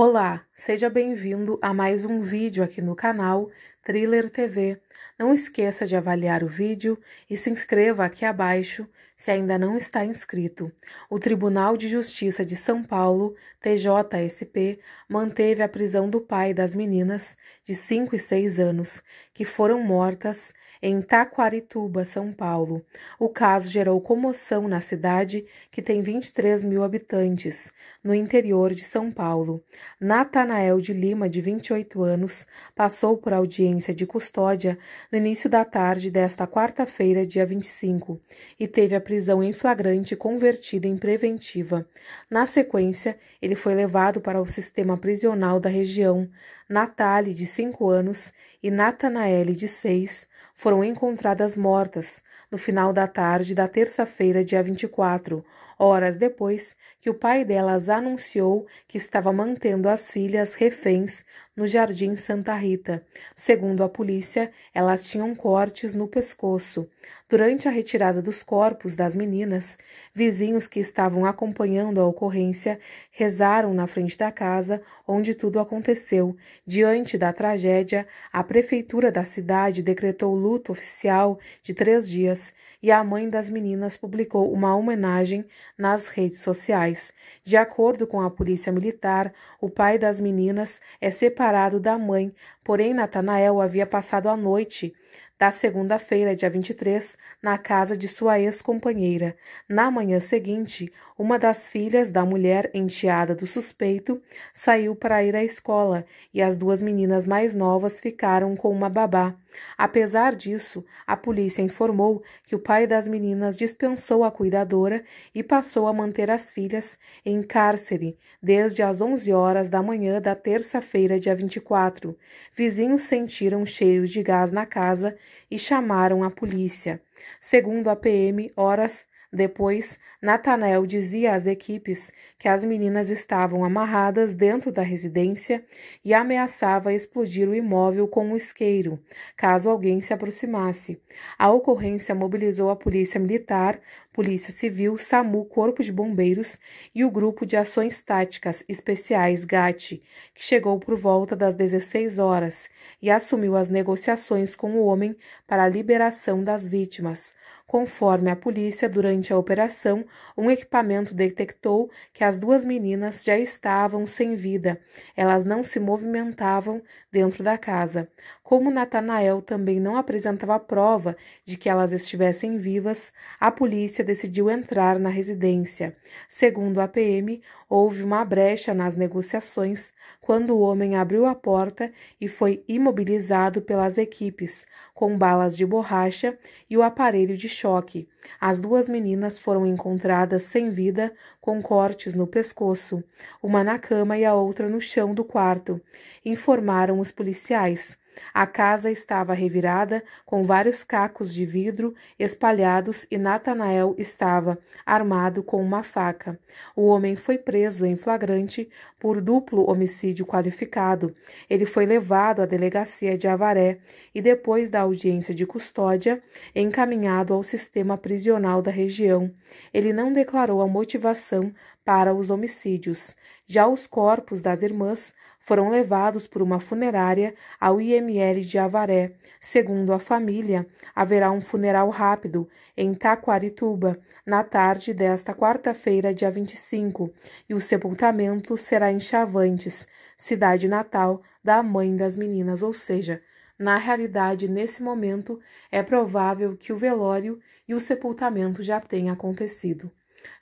Olá, seja bem-vindo a mais um vídeo aqui no canal Thriller TV. Não esqueça de avaliar o vídeo e se inscreva aqui abaixo se ainda não está inscrito. O Tribunal de Justiça de São Paulo, TJSP, manteve a prisão do pai das meninas de 5 e 6 anos, que foram mortas em Taquarituba, São Paulo. O caso gerou comoção na cidade, que tem 23 mil habitantes, no interior de São Paulo. Natanael de Lima, de 28 anos, passou por audiência audiência de custódia no início da tarde desta quarta-feira, dia 25, e teve a prisão em flagrante convertida em preventiva. Na sequência, ele foi levado para o sistema prisional da região. Natalie, de 5 anos, e Natanaele, de 6, foram encontradas mortas no final da tarde da terça-feira, dia 24, horas depois que o pai delas anunciou que estava mantendo as filhas reféns no Jardim Santa Rita. Segundo a polícia, elas tinham cortes no pescoço. Durante a retirada dos corpos das meninas, vizinhos que estavam acompanhando a ocorrência rezaram na frente da casa onde tudo aconteceu. Diante da tragédia, a prefeitura da cidade decretou luto oficial de três dias e a mãe das meninas publicou uma homenagem nas redes sociais. De acordo com a polícia militar, o pai das meninas é separado da mãe, porém Natanael havia passado a noite da segunda-feira, dia 23, na casa de sua ex-companheira. Na manhã seguinte, uma das filhas da mulher enteada do suspeito saiu para ir à escola e as duas meninas mais novas ficaram com uma babá. Apesar disso, a polícia informou que o pai das meninas dispensou a cuidadora e passou a manter as filhas em cárcere desde as 11 horas da manhã da terça-feira, dia 24. Vizinhos sentiram cheiro de gás na casa e chamaram a polícia. Segundo a PM, horas depois, Natanael dizia às equipes que as meninas estavam amarradas dentro da residência e ameaçava explodir o imóvel com um isqueiro, caso alguém se aproximasse. A ocorrência mobilizou a polícia militar, polícia civil, SAMU, Corpo de Bombeiros e o Grupo de Ações Táticas Especiais GAT, que chegou por volta das 16 horas e assumiu as negociações com o homem para a liberação das vítimas, conforme a polícia durante Durante a operação, um equipamento detectou que as duas meninas já estavam sem vida. Elas não se movimentavam dentro da casa. Como Natanael também não apresentava prova de que elas estivessem vivas, a polícia decidiu entrar na residência. Segundo a PM, houve uma brecha nas negociações quando o homem abriu a porta e foi imobilizado pelas equipes, com balas de borracha e o aparelho de choque. As duas meninas foram encontradas sem vida, com cortes no pescoço, uma na cama e a outra no chão do quarto, informaram os policiais. A casa estava revirada, com vários cacos de vidro espalhados, e Natanael estava armado com uma faca. O homem foi preso em flagrante por duplo homicídio qualificado. Ele foi levado à delegacia de Avaré e, depois da audiência de custódia, encaminhado ao sistema prisional da região. Ele não declarou a motivação para os homicídios. Já os corpos das irmãs foram levados por uma funerária ao IML de Avaré. Segundo a família, haverá um funeral rápido em Taquarituba, na tarde desta quarta-feira, dia 25, e o sepultamento será em Chavantes, cidade natal da mãe das meninas, ou seja, na realidade, nesse momento, é provável que o velório e o sepultamento já tenham acontecido.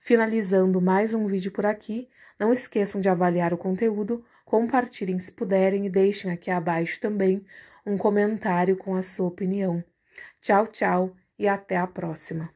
Finalizando mais um vídeo por aqui, não esqueçam de avaliar o conteúdo, compartilhem se puderem e deixem aqui abaixo também um comentário com a sua opinião. Tchau, tchau e até a próxima!